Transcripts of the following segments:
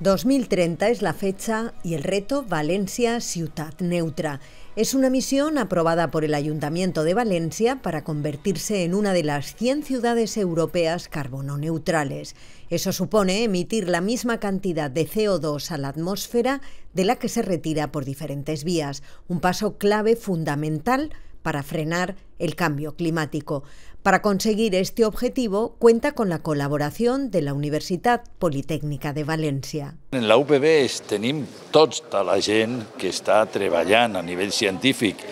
2030 es la fecha y el reto Valencia Ciudad Neutra. Es una misión aprobada por el Ayuntamiento de Valencia para convertirse en una de las 100 ciudades europeas carbono neutrales. Eso supone emitir la misma cantidad de CO2 a la atmósfera de la que se retira por diferentes vías, un paso clave fundamental para frenar el cambio climático. Para conseguir este objetivo cuenta con la colaboración de la Universitat Politécnica de València. En la UPB tenim tota la gent que està treballant a nivell científic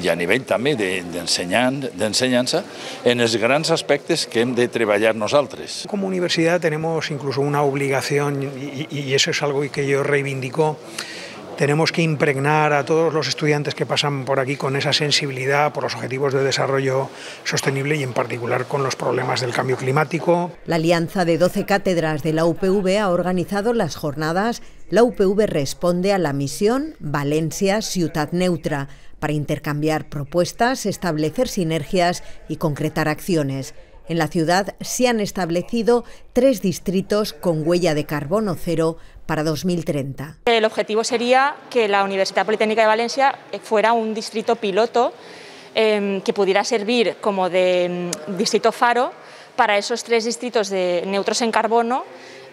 i a nivell també d'ensenyança de, en els grans aspectes que hem de treballar nosaltres. Como universidad tenemos incluso una obligación y, y eso es algo que yo reivindico Tenemos que impregnar a todos los estudiantes que pasan por aquí con esa sensibilidad por los objetivos de desarrollo sostenible y en particular con los problemas del cambio climático. La alianza de 12 cátedras de la UPV ha organizado las jornadas La UPV responde a la misión Valencia Ciudad Neutra para intercambiar propuestas, establecer sinergias y concretar acciones. En la ciudad se han establecido tres distritos con huella de carbono cero para 2030. El objetivo sería que la Universidad Politécnica de Valencia eh, fuera un distrito piloto em, que pudiera servir como de mm, distrito faro para esos tres distritos de neutros en carbono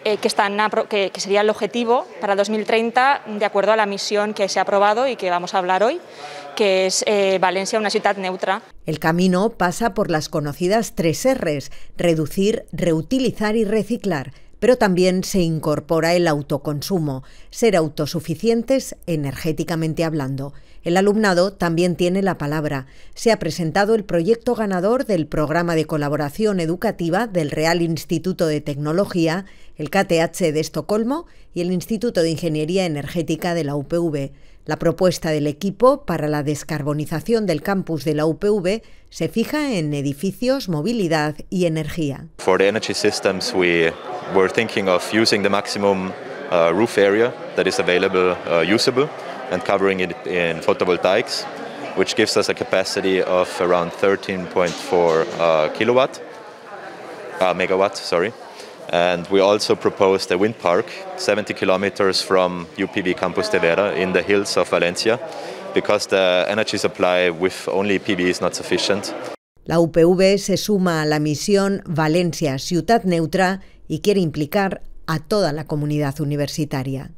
eh, que, que, sería el objetivo para 2030 de acuerdo a la misión que se ha aprobado y que vamos a hablar hoy que es eh, Valencia una ciudad neutra. El camino pasa por las conocidas tres Rs, reducir, reutilizar y reciclar, pero también se incorpora el autoconsumo, ser autosuficientes energéticamente hablando. El alumnado también tiene la palabra. Se ha presentado el proyecto ganador del programa de colaboración educativa del Real Instituto de Tecnología, el KTH de Estocolmo y el Instituto de Ingeniería Energética de la UPV. La propuesta del equipo para la descarbonización del campus de la UPV se fija en edificios, movilidad y energía. For energy systems we were thinking of using the maximum uh, roof area uh, usable. and covering it in photovoltaics, which gives us a capacity of around 13.4 uh, kilowatt, uh, megawatt, sorry. And we also proposed a wind park 70 kilometers from UPV Campus de Vera in the hills of Valencia because the energy supply with only PV is not sufficient. La UPV se suma a la misión Valencia Ciudad Neutra y quiere implicar a toda la comunidad universitaria.